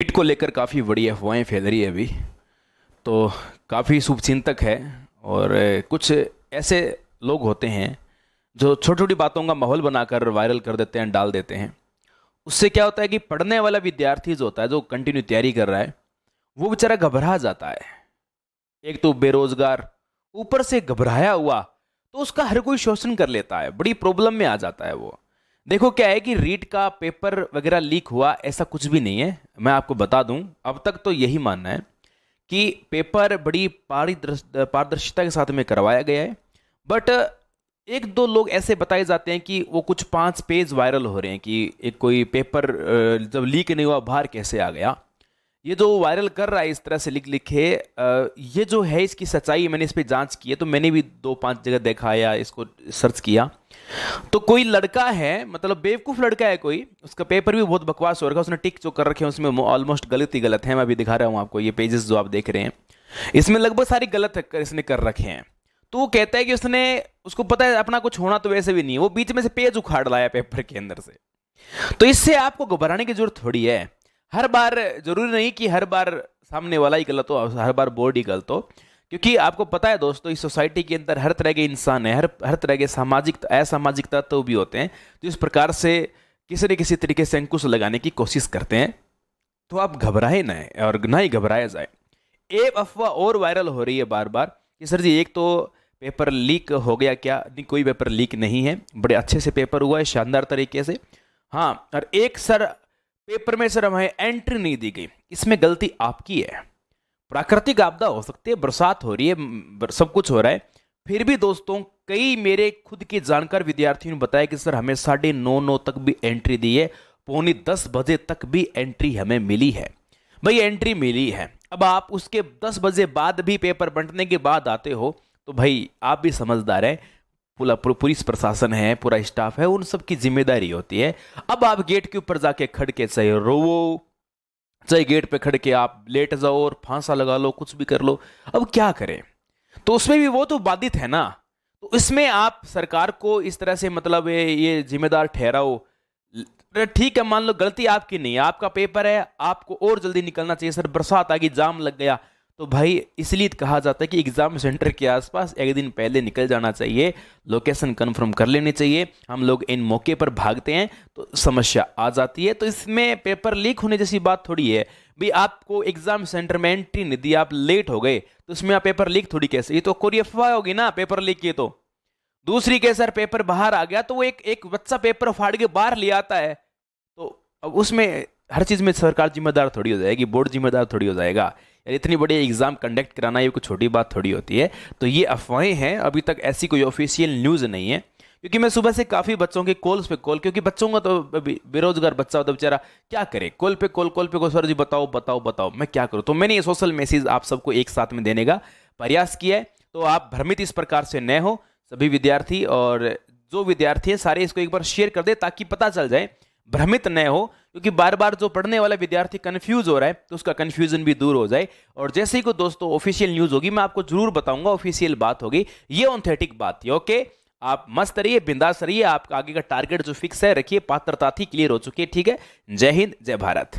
kit को लेकर काफ़ी बड़ी अफवाहें फैल रही है अभी तो काफ़ी शुभचिंतक है और कुछ ऐसे लोग होते हैं जो छोटी छोटी बातों का माहौल बनाकर वायरल कर देते हैं डाल देते हैं उससे क्या होता है कि पढ़ने वाला विद्यार्थी जो होता है जो कंटिन्यू तैयारी कर रहा है वो बेचारा घबरा जाता है एक तो बेरोजगार ऊपर से घबराया हुआ तो उसका हर कोई शोषण कर लेता है बड़ी प्रॉब्लम में आ जाता है वो देखो क्या है कि रीट का पेपर वगैरह लीक हुआ ऐसा कुछ भी नहीं है मैं आपको बता दूं अब तक तो यही मानना है कि पेपर बड़ी पारदर्शिता के साथ में करवाया गया है बट एक दो लोग ऐसे बताए जाते हैं कि वो कुछ पांच पेज वायरल हो रहे हैं कि एक कोई पेपर जब लीक नहीं हुआ बाहर कैसे आ गया ये जो वायरल कर रहा है इस तरह से लिख लिखे ये जो है इसकी सच्चाई मैंने इस पर जांच की है तो मैंने भी दो पांच जगह देखा या इसको सर्च किया तो कोई लड़का है मतलब बेवकूफ़ लड़का है कोई उसका पेपर भी बहुत बकवास हो रखा है उसने टिक जो कर रखे हैं उसमें ऑलमोस्ट गलत ही गलत है मैं अभी दिखा रहा हूँ आपको ये पेजेस जो आप देख रहे हैं इसमें लगभग सारी गलत कर, इसने कर रखे हैं तो वो कहता है कि उसने उसको पता है अपना कुछ होना तो वैसे भी नहीं है वो बीच में से पेज उखाड़ लाया पेपर के अंदर से तो इससे आपको घबराने की जरूरत थोड़ी है हर बार जरूरी नहीं कि हर बार सामने वाला ही गलत हो हर बार बोर्ड ही गलत हो क्योंकि आपको पता है दोस्तों इस सोसाइटी के अंदर हर तरह के इंसान है हर हर तरह के सामाजिक असामाजिक तत्व तो भी होते हैं जो इस प्रकार से किसी न किसी तरीके से अंकुश लगाने की कोशिश करते हैं तो आप घबराए ना और ना ही घबराया जाए एक अफवाह और वायरल हो रही है बार बार कि सर जी एक तो पेपर लीक हो गया क्या नहीं कोई पेपर लीक नहीं है बड़े अच्छे से पेपर हुआ है शानदार तरीके से हाँ और एक सर पेपर में सर हमें एंट्री नहीं दी गई इसमें गलती आपकी है प्राकृतिक आपदा हो सकती है बरसात हो रही है सब कुछ हो रहा है फिर भी दोस्तों कई मेरे खुद के जानकार विद्यार्थियों ने बताया कि सर हमें साढ़े नौ नौ तक भी एंट्री दी है पौने दस बजे तक भी एंट्री हमें मिली है भाई एंट्री मिली है अब आप उसके दस बजे बाद भी पेपर बंटने के बाद आते हो तो भाई आप भी समझदार हैं पूरा पुलिस प्रशासन है पूरा स्टाफ है उन सब की जिम्मेदारी होती है अब आप गेट के ऊपर जाके खड़ के चाहे रोवो चाहे गेट पे खड़ के आप लेट जाओ और फांसा लगा लो कुछ भी कर लो अब क्या करें तो उसमें भी वो तो बाधित है ना तो इसमें आप सरकार को इस तरह से मतलब ये जिम्मेदार ठहराओ ठीक है मान लो गलती आपकी नहीं है आपका पेपर है आपको और जल्दी निकलना चाहिए सर बरसात आ गई जाम लग गया तो भाई इसलिए कहा जाता है कि एग्ज़ाम सेंटर के आसपास एक दिन पहले निकल जाना चाहिए लोकेशन कंफर्म कर लेनी चाहिए हम लोग इन मौके पर भागते हैं तो समस्या आ जाती है तो इसमें पेपर लीक होने जैसी बात थोड़ी है भाई आपको एग्ज़ाम सेंटर में एंट्री नहीं दी आप लेट हो गए तो इसमें आप पेपर लीक थोड़ी कैसे ये तो कोरी अफवाह होगी ना पेपर लीक की तो दूसरी के सर पेपर बाहर आ गया तो वो एक एक बच्चा पेपर फाड़ के बाहर ले आता है तो अब उसमें हर चीज़ में सरकार जिम्मेदार थोड़ी हो जाएगी बोर्ड जिम्मेदार थोड़ी हो जाएगा इतनी बड़ी एग्ज़ाम कंडक्ट कराना ये कोई छोटी बात थोड़ी होती है तो ये अफवाहें हैं अभी तक ऐसी कोई ऑफिशियल न्यूज़ नहीं है क्योंकि मैं सुबह से काफ़ी बच्चों के कॉल्स पे कॉल क्योंकि बच्चों का तो बेरोजगार बच्चा होता बेचारा क्या करे कॉल पे कॉल कॉल पे कॉल सर जी बताओ बताओ बताओ मैं क्या करूँ तो मैंने ये सोशल मैसेज आप सबको एक साथ में देने का प्रयास किया है तो आप भ्रमित इस प्रकार से नए हो सभी विद्यार्थी और जो विद्यार्थी है सारे इसको एक बार शेयर कर दे ताकि पता चल जाए भ्रमित न हो क्योंकि बार बार जो पढ़ने वाला विद्यार्थी कन्फ्यूज हो रहा है तो उसका कन्फ्यूजन भी दूर हो जाए और जैसे ही को दोस्तों ऑफिशियल न्यूज होगी मैं आपको जरूर बताऊंगा ऑफिशियल बात होगी ये ऑन्थेटिक बात है ओके आप मस्त रहिए बिंदास रहिए आपका आगे का टारगेट जो फिक्स है रखिए पात्रता थी क्लियर हो चुकी है ठीक है जय हिंद जय भारत